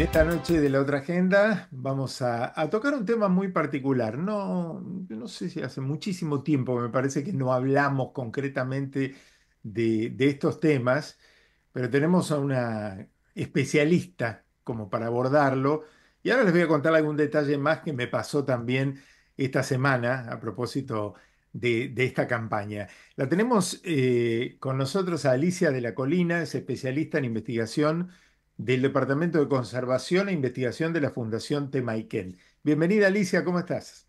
En esta noche de la otra agenda vamos a, tocar un tema muy particular. No, no, sé si hace muchísimo tiempo me parece que no hablamos concretamente de, estos temas, pero tenemos a una especialista como para abordarlo. Y ahora les voy a contar algún detalle más que me pasó también esta semana a propósito de, esta campaña. La tenemos eh, con nosotros a Alicia de la Colina, es especialista en investigación del Departamento de Conservación e Investigación de la Fundación Temaiken. Bienvenida Alicia, ¿cómo estás?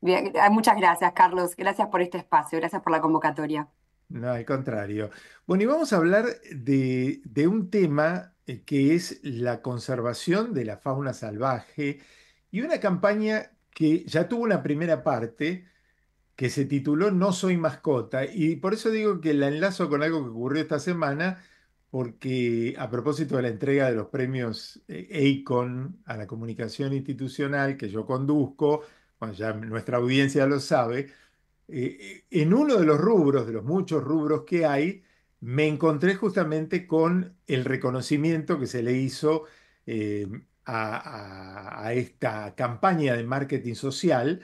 Bien, muchas gracias Carlos, gracias por este espacio, gracias por la convocatoria. No, al contrario. Bueno, y vamos a hablar de, de un tema eh, que es la conservación de la fauna salvaje y una campaña que ya tuvo una primera parte que se tituló No soy mascota y por eso digo que la enlazo con algo que ocurrió esta semana porque a propósito de la entrega de los premios EICON eh, a la comunicación institucional que yo conduzco, bueno, ya nuestra audiencia lo sabe, eh, eh, en uno de los rubros, de los muchos rubros que hay, me encontré justamente con el reconocimiento que se le hizo a, esta campaña de marketing social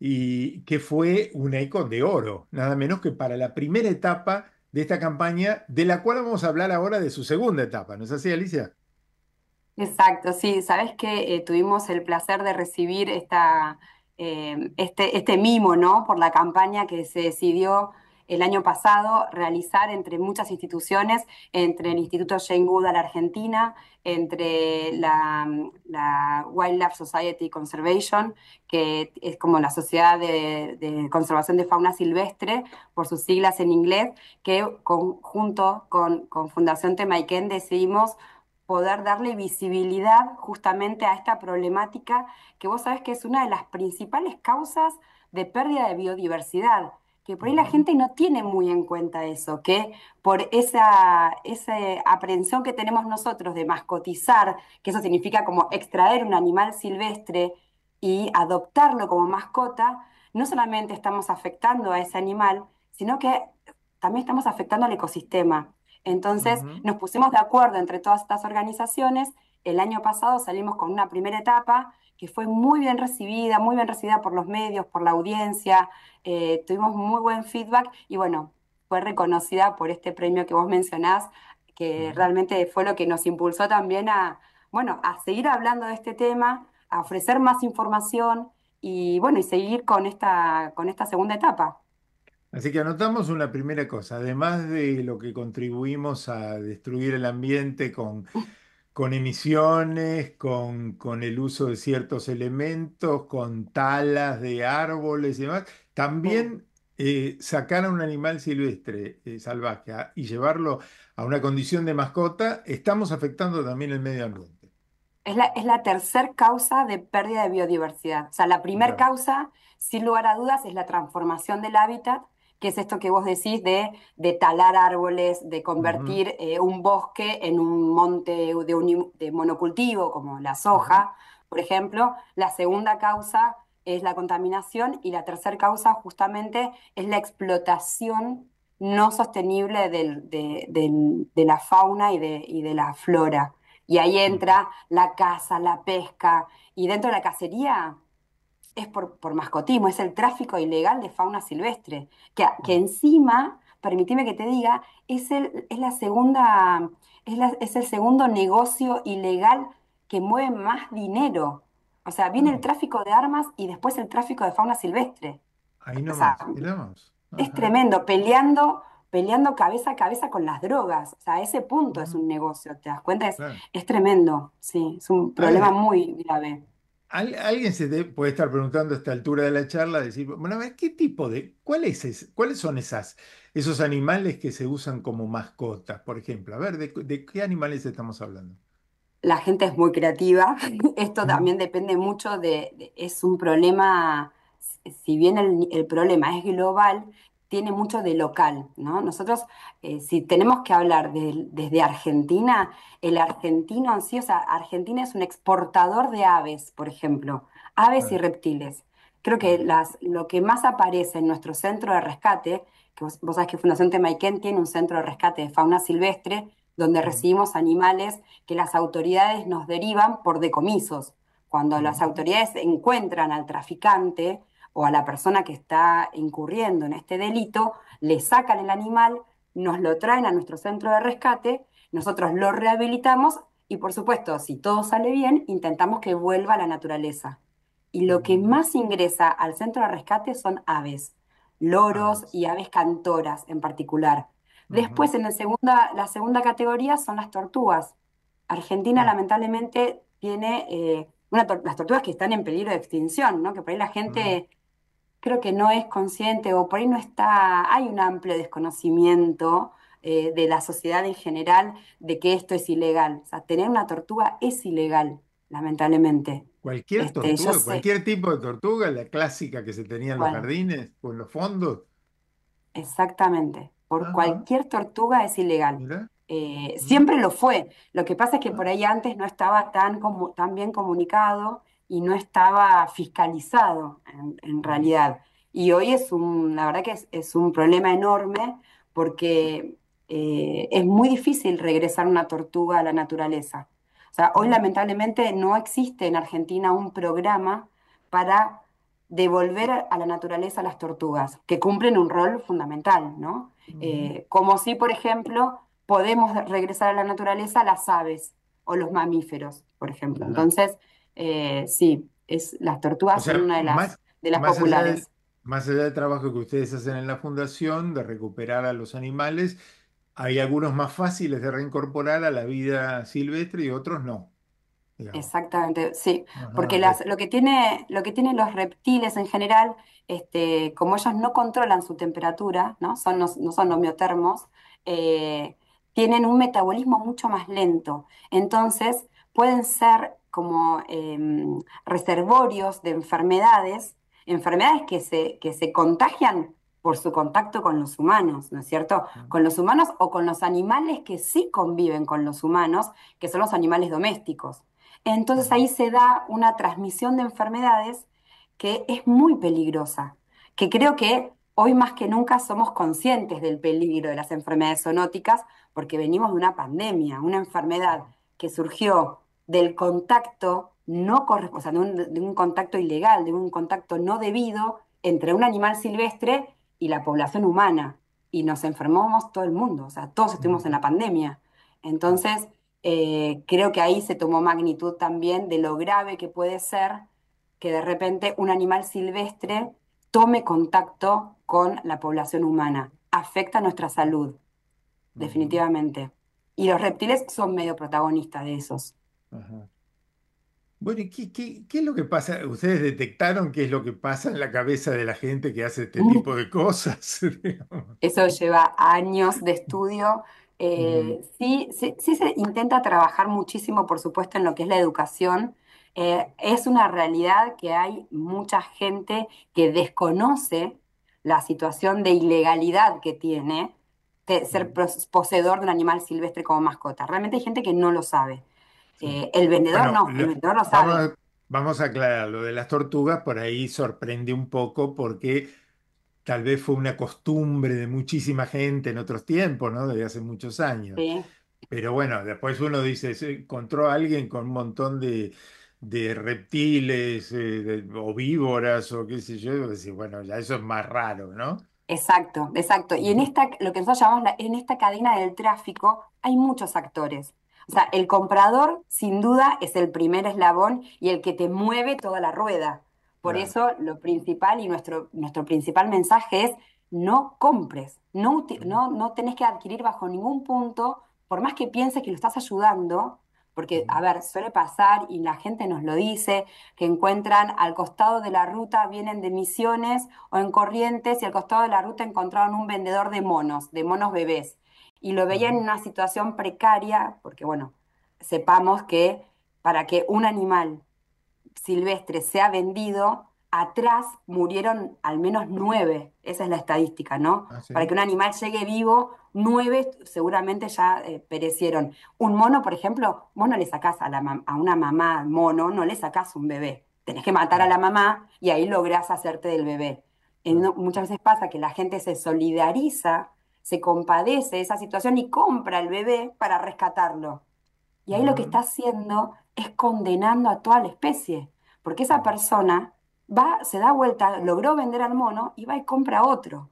y que fue un icon de oro, nada menos que para la primera etapa de esta campaña, de la cual vamos a hablar ahora de su segunda etapa, ¿no es así, Alicia? Exacto, sí, sabes que eh, tuvimos el placer de recibir esta, eh, este, este mimo, ¿no? Por la campaña que se decidió el año pasado realizar entre muchas instituciones, entre el Instituto Jane la Argentina, entre la, Wildlife Society Conservation, que es como la Sociedad de, Conservación de Fauna Silvestre, por sus siglas en inglés, que junto con, Fundación Temaiken decidimos poder darle visibilidad justamente a esta problemática que vos sabés que es una de las principales causas de pérdida de biodiversidad que por ahí la gente no tiene muy en cuenta eso, que por esa, esa aprehensión que tenemos nosotros de mascotizar, que eso significa como extraer un animal silvestre y adoptarlo como mascota, no solamente estamos afectando a ese animal, sino que también estamos afectando al ecosistema. Entonces nos pusimos de acuerdo entre todas estas organizaciones, el año pasado salimos con una primera etapa que fue muy bien recibida, muy bien recibida por los medios, por la audiencia, eh, tuvimos muy buen feedback y bueno, fue reconocida por este premio que vos mencionás, que realmente fue lo que nos impulsó también a, bueno, a seguir hablando de este tema, a ofrecer más información y bueno, y seguir con esta, con esta segunda etapa. Así que anotamos una primera cosa, además de lo que contribuimos a destruir el ambiente con con emisiones, con, el uso de ciertos elementos, con talas de árboles y demás. También oh. eh, sacar a un animal silvestre eh, salvaje ah, y llevarlo a una condición de mascota, estamos afectando también el medio ambiente. Es la, tercera causa de pérdida de biodiversidad. O sea, la primera causa, sin lugar a dudas, es la transformación del hábitat que es esto que vos decís de, de talar árboles, de convertir eh, un bosque en un monte de, monocultivo, como la soja, por ejemplo. La segunda causa es la contaminación y la tercera causa justamente es la explotación no sostenible de, la fauna y de, y de, la flora. Y ahí entra la caza, la pesca, y dentro de la cacería es por, por, mascotismo, es el tráfico ilegal de fauna silvestre, que, que mm. encima, permíteme que te diga, es el, es la segunda, es, es el segundo negocio ilegal que mueve más dinero. O sea, viene el mm. tráfico de armas y después el tráfico de fauna silvestre. Ahí no Es tremendo, peleando, peleando cabeza a cabeza con las drogas. O sea, a ese punto es un negocio, ¿te das cuenta? Es, tremendo, sí, es un problema muy grave alguien se puede estar preguntando a esta altura de la charla, decir, bueno, a ver, ¿qué tipo de, cuáles son esas, esos animales que se usan como mascotas, por ejemplo? A ver, ¿de, qué animales estamos hablando? La gente es muy creativa. Esto también depende mucho de, es un problema, si bien el, problema es global, tiene mucho de local, ¿no? Nosotros, eh, si tenemos que hablar desde Argentina, el argentino ansioso, o sea, Argentina es un exportador de aves, por ejemplo, aves y reptiles. Creo que las, lo que más aparece en nuestro centro de rescate, que vos, sabés que Fundación Temaiken tiene un centro de rescate de fauna silvestre, donde recibimos animales que las autoridades nos derivan por decomisos. Cuando las autoridades encuentran al traficante, o a la persona que está incurriendo en este delito, le sacan el animal, nos lo traen a nuestro centro de rescate, nosotros lo rehabilitamos y por supuesto, si todo sale bien, intentamos que vuelva a la naturaleza. Y lo que más ingresa al centro de rescate son aves, loros y aves cantoras en particular. Después, en la segunda categoría son las tortugas. Argentina, lamentablemente, tiene eh, las tortugas que están en peligro de extinción, que por ahí la gente creo que no es consciente o por ahí no está, hay un amplio desconocimiento eh, de la sociedad en general de que esto es ilegal. O sea, tener una tortuga es ilegal, lamentablemente. Cualquier este, tortuga, cualquier tipo de tortuga, la clásica que se tenía en los jardines, por los fondos. Exactamente, por cualquier tortuga es ilegal. Eh, siempre lo fue. Lo que pasa es que ah. por ahí antes no estaba tan, como, tan bien comunicado y no estaba fiscalizado en, realidad. Y hoy es un, la verdad que es, un problema enorme porque eh, es muy difícil regresar una tortuga a la naturaleza. O sea, hoy lamentablemente no existe en Argentina un programa para devolver a la naturaleza las tortugas, que cumplen un rol fundamental, ¿no? Eh, como si, por ejemplo, podemos regresar a la naturaleza las aves o los mamíferos, por ejemplo. Entonces, eh, sí, es, las tortugas son una de las, de las populares. más allá del trabajo que ustedes hacen en la fundación de recuperar a los animales, hay algunos más fáciles de reincorporar a la vida silvestre y otros no. Exactamente, sí, porque lo, que tiene, lo que tienen los reptiles en general, este, como ellos no controlan su temperatura, no, son, no, son homeotermos, eh, tienen un metabolismo mucho más lento. Entonces, pueden ser como em, reservorios de enfermedades, enfermedades que se, que se contagian por su contacto con los humanos, ¿no es cierto? Con los humanos o con los animales que sí conviven con los humanos, que son los animales domésticos. Entonces ahí se da una transmisión de enfermedades que es muy peligrosa, que creo que hoy más que nunca somos conscientes del peligro de las enfermedades zoonóticas porque venimos de una pandemia, una enfermedad que surgió del contacto no o de, un, contacto ilegal, de un contacto no debido entre un animal silvestre y la población humana. Y nos enfermamos todo el mundo, o sea, todos estuvimos en la pandemia. Entonces, eh, creo que ahí se tomó magnitud también de lo grave que puede ser que de repente un animal silvestre tome contacto con la población humana. Afecta nuestra salud, definitivamente. Y los reptiles son medio protagonistas de esos. Bueno, qué, es lo que pasa? ¿Ustedes detectaron qué es lo que pasa en la cabeza de la gente que hace este tipo de cosas? Eso lleva años de estudio. Eh, sí, se intenta trabajar muchísimo, por supuesto, en lo que es la educación. Eh, es una realidad que hay mucha gente que desconoce la situación de ilegalidad que tiene ser poseedor de un animal silvestre como mascota. Realmente hay gente que no lo sabe. Eh, el vendedor no, vendedor no sabe. Vamos, a aclarar, lo de las tortugas por ahí sorprende un poco porque tal vez fue una costumbre de muchísima gente en otros tiempos, ¿no? Desde hace muchos años. Pero bueno, después uno dice, se encontró a alguien con un montón de, reptiles eh, de, o víboras o qué sé yo, decir, bueno, ya eso es más raro, ¿no? Exacto, exacto. Y en esta, lo que nosotros llamamos en esta cadena del tráfico, hay muchos actores. O sea, el comprador sin duda es el primer eslabón y el que te mueve toda la rueda. Por eso lo principal y nuestro, nuestro principal mensaje es no compres, no, no, no tenés que adquirir bajo ningún punto, por más que pienses que lo estás ayudando, porque, a ver, suele pasar y la gente nos lo dice, que encuentran al costado de la ruta, vienen de Misiones o en Corrientes y al costado de la ruta encontraron un vendedor de monos, de monos bebés y lo veía en una situación precaria, porque bueno, sepamos que para que un animal silvestre sea vendido, atrás murieron al menos nueve, esa es la estadística, ¿no? Ah, para que un animal llegue vivo, nueve seguramente ya eh, perecieron. Un mono, por ejemplo, vos no le sacas a, la a una mamá mono, no le sacas un bebé, tenés que matar a la mamá y ahí lográs hacerte del bebé. muchas veces pasa que la gente se solidariza se compadece de esa situación y compra el bebé para rescatarlo. Y ahí lo que está haciendo es condenando a toda la especie, porque esa persona va, se da vuelta, logró vender al mono y va y compra otro.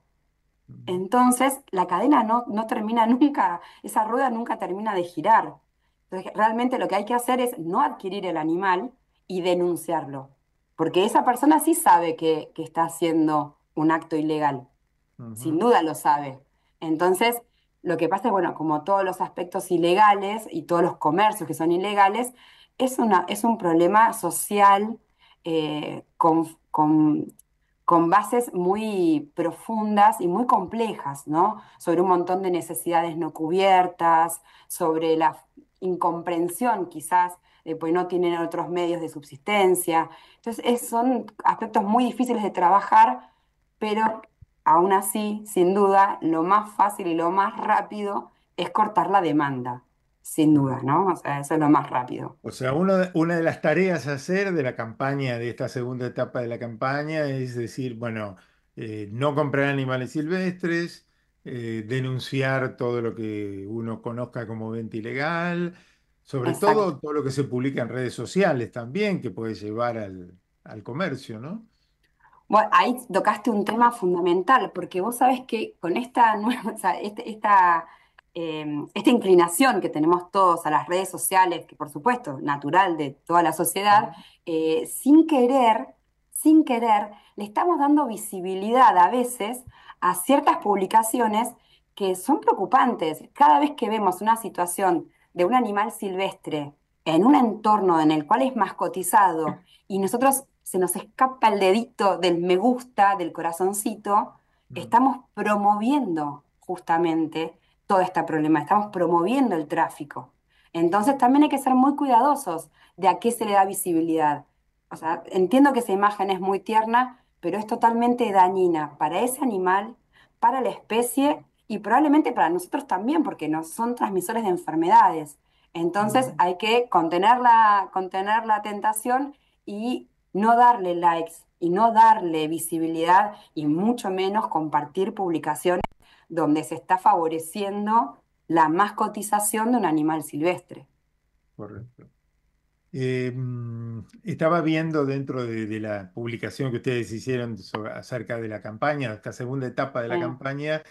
Entonces la cadena no, no termina nunca, esa rueda nunca termina de girar. Entonces realmente lo que hay que hacer es no adquirir el animal y denunciarlo, porque esa persona sí sabe que, está haciendo un acto ilegal, sin duda lo sabe, entonces, lo que pasa es, bueno, como todos los aspectos ilegales y todos los comercios que son ilegales, es, es un problema social eh, con, bases muy profundas y muy complejas, ¿no? Sobre un montón de necesidades no cubiertas, sobre la incomprensión quizás, de pues no tienen otros medios de subsistencia. Entonces, son aspectos muy difíciles de trabajar, pero Aún así, sin duda, lo más fácil y lo más rápido es cortar la demanda, sin duda, ¿no? O sea, eso es lo más rápido. O sea, una de las tareas a hacer de la campaña, de esta segunda etapa de la campaña, es decir, bueno, eh, no comprar animales silvestres, eh, denunciar todo lo que uno conozca como venta ilegal, sobre todo todo lo que se publica en redes sociales también, que puede llevar al comercio, ¿no? Bueno, ahí tocaste un tema fundamental, porque vos sabés que con esta, nueva, este, em, esta, inclinación que tenemos todos a las redes sociales, que por supuesto, natural de toda la sociedad, eh, sin querer, sin querer, le estamos dando visibilidad a veces a ciertas publicaciones que son preocupantes. Cada vez que vemos una situación de un animal silvestre en un entorno en el cual es mascotizado y nosotros se nos escapa el dedito del me gusta, del corazoncito, mm. estamos promoviendo justamente todo este problema, estamos promoviendo el tráfico. Entonces también hay que ser muy cuidadosos de a qué se le da visibilidad. O sea, entiendo que esa imagen es muy tierna, pero es totalmente dañina para ese animal, para la especie y probablemente para nosotros también, porque no son transmisores de enfermedades. Entonces mm. hay que contener la tentación y no darle likes y no darle visibilidad y mucho menos compartir publicaciones donde se está favoreciendo la mascotización de un animal silvestre. Correcto. Em, estaba viendo dentro de, la publicación que ustedes hicieron acerca de la campaña, esta segunda etapa de la campaña,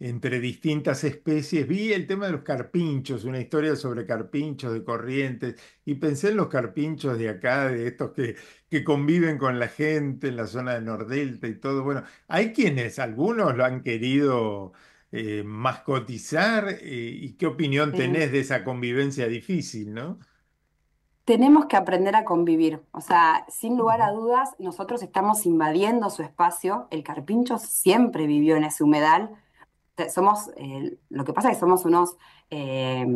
entre distintas especies. Vi el tema de los carpinchos, una historia sobre carpinchos de corrientes, y pensé en los carpinchos de acá, de estos que, que conviven con la gente en la zona del Nordelta y todo. Bueno, hay quienes, algunos lo han querido eh, mascotizar, eh, y qué opinión tenés de esa convivencia difícil, ¿no? tenemos que aprender a convivir. O sea, sin lugar a dudas, nosotros estamos invadiendo su espacio. El carpincho siempre vivió en ese humedal somos, eh, lo que pasa es que somos unos, eh,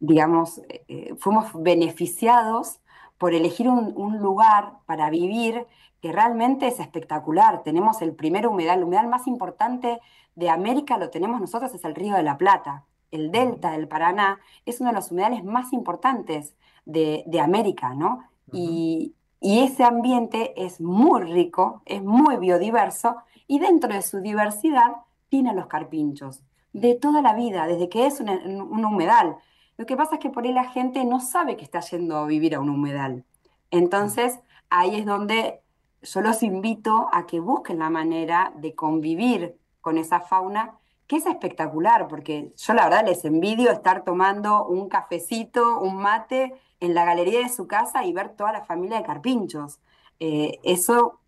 digamos, eh, fuimos beneficiados por elegir un, lugar para vivir que realmente es espectacular. Tenemos el primer humedal, el humedal más importante de América lo tenemos nosotros, es el Río de la Plata. El delta del Paraná es uno de los humedales más importantes de, América, ¿no? y ese ambiente es muy rico, es muy biodiverso, y dentro de su diversidad tiene los carpinchos, de toda la vida, desde que es un, humedal. Lo que pasa es que por ahí la gente no sabe que está yendo a vivir a un humedal. Entonces, ahí es donde yo los invito a que busquen la manera de convivir con esa fauna, que es espectacular, porque yo la verdad les envidio estar tomando un cafecito, un mate en la galería de su casa y ver toda la familia de carpinchos. Eh, eso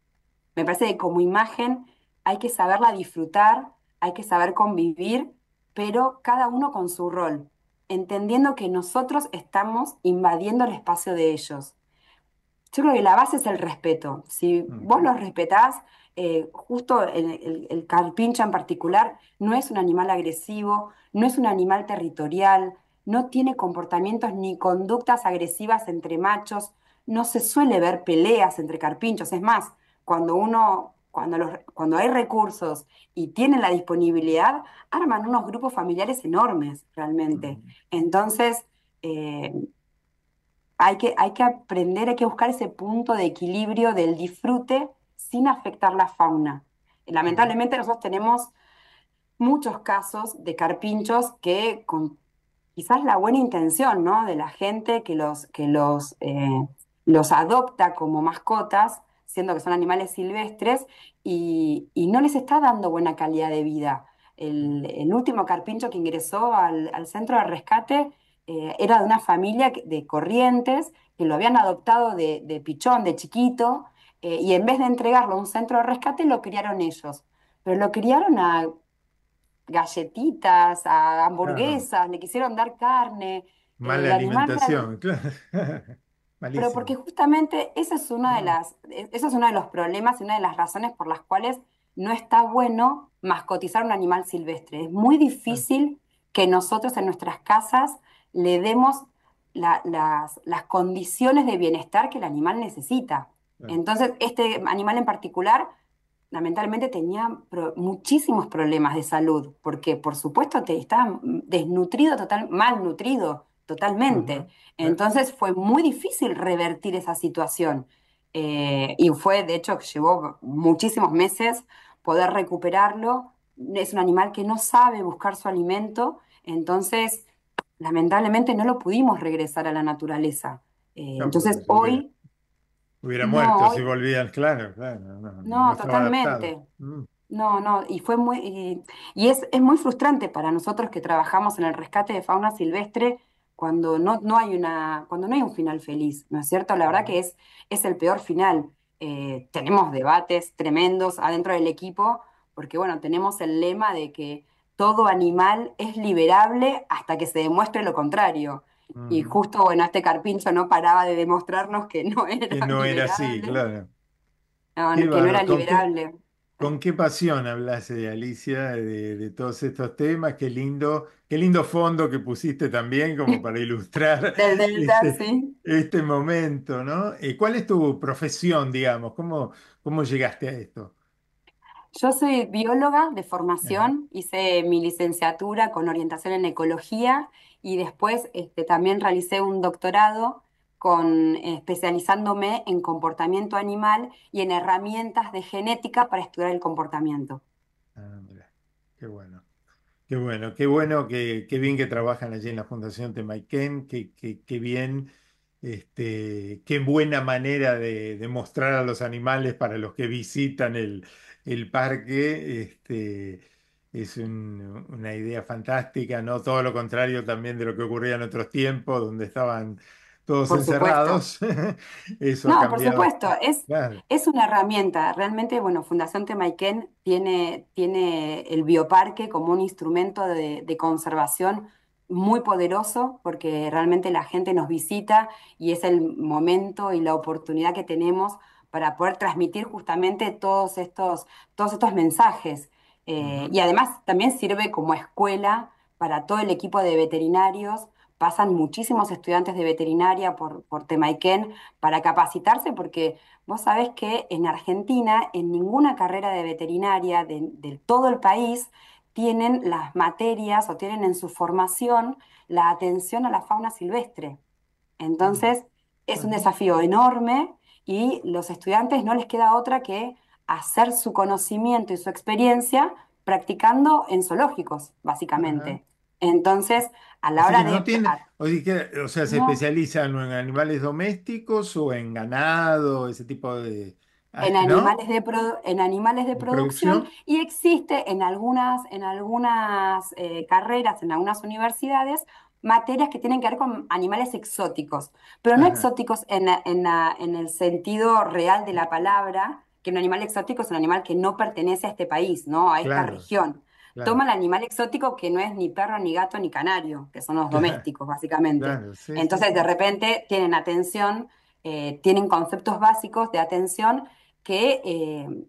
me parece que como imagen hay que saberla disfrutar hay que saber convivir, pero cada uno con su rol, entendiendo que nosotros estamos invadiendo el espacio de ellos. Yo creo que la base es el respeto. Si vos los respetás, eh, justo el, carpincha en particular, no es un animal agresivo, no es un animal territorial, no tiene comportamientos ni conductas agresivas entre machos, no se suele ver peleas entre carpinchos. Es más, cuando uno cuando, hay recursos y tienen la disponibilidad, arman unos grupos familiares enormes realmente. Entonces, eh, hay, que, hay que aprender, hay que buscar ese punto de equilibrio del disfrute sin afectar la fauna. Lamentablemente nosotros tenemos muchos casos de carpinchos que con quizás la buena intención de la gente que que eh, los adopta como mascotas, siendo que son animales silvestres, y, no les está dando buena calidad de vida. El, último carpincho que ingresó al, centro de rescate eh, era de una familia de corrientes que lo habían adoptado de, pichón, de chiquito, eh, y en vez de entregarlo a un centro de rescate, lo criaron ellos. Pero lo criaron a galletitas, a hamburguesas, le quisieron dar carne. Mala alimentación, claro. Pero porque justamente esa es de las, e-, eso es uno de los problemas y una de las razones por las cuales no está bueno mascotizar un animal silvestre. Es muy difícil que nosotros en nuestras casas le demos las, condiciones de bienestar que el animal necesita. Entonces, este animal en particular, lamentablemente, tenía muchísimos problemas de salud, porque por supuesto te está desnutrido, total, malnutrido, totalmente. Entonces fue muy difícil revertir esa situación. Eh, y fue, de hecho, llevó muchísimos meses poder recuperarlo. Es un animal que no sabe buscar su alimento, entonces lamentablemente no lo pudimos regresar a la naturaleza. Eh, pues, entonces hoy... Hubiera, muerto si volvían, claro, claro. No, totalmente. Mm. No, no, y fue muy... Y, es, es muy frustrante para nosotros que trabajamos en el rescate de fauna silvestre cuando no, no hay una, cuando no hay un final feliz, ¿no es cierto? La verdad que es, es el peor final. Eh, tenemos debates tremendos adentro del equipo, porque bueno, tenemos el lema de que todo animal es liberable hasta que se demuestre lo contrario. Y justo, bueno, este carpincho no paraba de demostrarnos que no era. Que no era así, claro. que no era liberable. Con qué pasión hablaste, eh, Alicia, de, todos estos temas. Qué lindo, qué lindo fondo que pusiste también, como para ilustrar este, este, momento, ¿no? Eh, ¿Cuál es tu profesión, digamos? ¿Cómo, ¿Cómo llegaste a esto? Yo soy bióloga de formación, hice mi licenciatura con orientación en ecología y después este, también realicé un doctorado con, especializándome en comportamiento animal y en herramientas de genética para estudiar el comportamiento. Ah, qué bueno. Qué bueno, qué bueno, qué, bien que trabajan allí en la Fundación Temaiken, qué, qué, bien, este, qué buena manera de, mostrar a los animales para los que visitan el, parque. Este, es una idea fantástica, ¿no? Todo lo contrario también de lo que ocurría en otros tiempos, donde estaban todos encerrados. no, por supuesto, es, una herramienta. Realmente, bueno, Fundación Temaiken tiene, tiene el bioparque como un instrumento de, conservación muy poderoso porque realmente la gente nos visita y es el momento y la oportunidad que tenemos para poder transmitir justamente todos estos, todos estos mensajes. Eh, y además también sirve como escuela para todo el equipo de veterinarios pasan muchísimos estudiantes de veterinaria por, por Temaiken para capacitarse, porque vos sabés que en Argentina, en ninguna carrera de veterinaria de todo el país, tienen las materias o tienen en su formación la atención a la fauna silvestre. Entonces, es un desafío enorme y los estudiantes no les queda otra que hacer su conocimiento y su experiencia practicando en zoológicos, básicamente. Entonces, a la hora de... o, sea, ¿se especializan en animales domésticos o en ganado, ese tipo de... Ah, en animales, de en animales de producción, y existe en algunas, en algunas eh, carreras, en algunas universidades, materias que tienen que ver con animales exóticos, pero no exóticos en, el sentido real de la palabra, que un animal exótico es un animal que no pertenece a este país, ¿no? a esta región toma el animal exótico que no es ni perro, ni gato, ni canario, que son los domésticos, básicamente. Entonces, de repente, tienen atención, eh, tienen conceptos básicos de atención que, eh,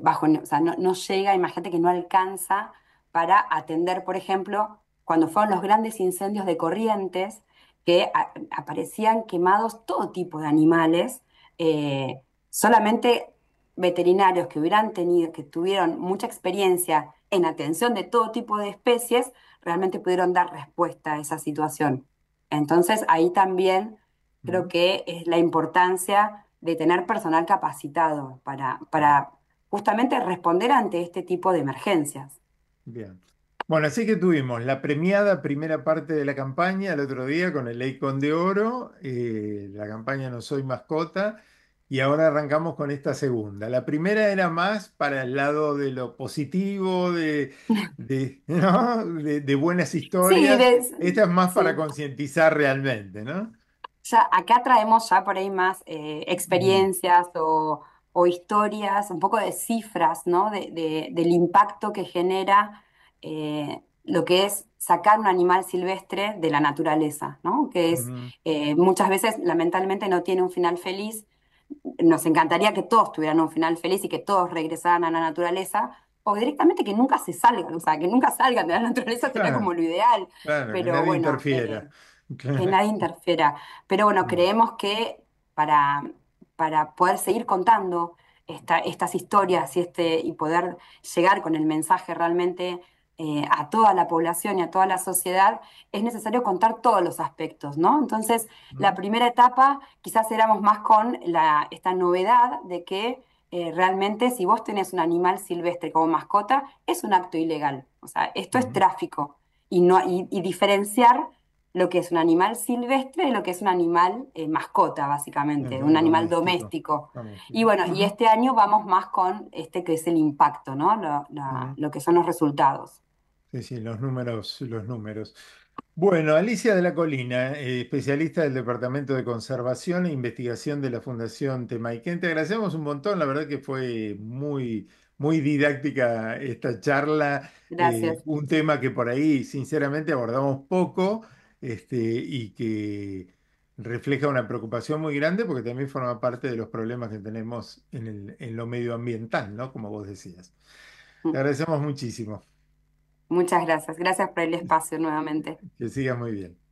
bajo, o sea, no, llega, imagínate que no alcanza para atender, por ejemplo, cuando fueron los grandes incendios de corrientes, que aparecían quemados todo tipo de animales, eh, solamente veterinarios que hubieran tenido, que tuvieron mucha experiencia en atención de todo tipo de especies, realmente pudieron dar respuesta a esa situación. Entonces, ahí también creo que es la importancia de tener personal capacitado para, para justamente responder ante este tipo de emergencias. Bien. Bueno, así que tuvimos la premiada primera parte de la campaña el otro día con el Leicon de Oro, eh, la campaña No Soy Mascota, y ahora arrancamos con esta segunda. La primera era más para el lado de lo positivo, de, buenas historias. esta es más para concientizar realmente, ¿no? Ya, acá traemos ya por ahí más eh, mm. experiencias o, historias, un poco de cifras, ¿no? del impacto que genera eh, lo que es sacar un animal silvestre de la naturaleza, ¿no? Que es eh, muchas veces lamentablemente no tiene un final feliz, nos encantaría que todos tuvieran un final feliz y que todos regresaran a la naturaleza, o directamente que nunca se salgan, o sea, que nunca salgan de la naturaleza sería como lo ideal. pero que nadie interfiera. Que, nadie interfiera. Pero bueno, mm. creemos que para, para poder seguir contando estas historias y, este, y poder llegar con el mensaje realmente eh, a toda la población y a toda la sociedad, es necesario contar todos los aspectos, ¿no? Entonces, la primera etapa quizás éramos más con esta novedad de que eh, realmente si vos tenés un animal silvestre como mascota, es un acto ilegal. O sea, esto es tráfico. Y, no, y, diferenciar lo que es un animal silvestre y lo que es un animal eh, mascota, básicamente, un animal doméstico. Y bueno, y este año vamos más con este que es el impacto, ¿no? lo que son los resultados. Sí, sí, los números, los números. Bueno, Alicia de la Colina, eh, especialista del Departamento de Conservación e Investigación de la Fundación Temaiken. Te agradecemos un montón, la verdad que fue muy, muy didáctica esta charla. Eh, Gracias. un tema que por ahí, sinceramente, abordamos poco este, y que refleja una preocupación muy grande porque también forma parte de los problemas que tenemos en, en lo medioambiental, ¿no? Como vos decías. Te agradecemos muchísimo. Muchas gracias. Gracias por el espacio nuevamente. Que siga muy bien.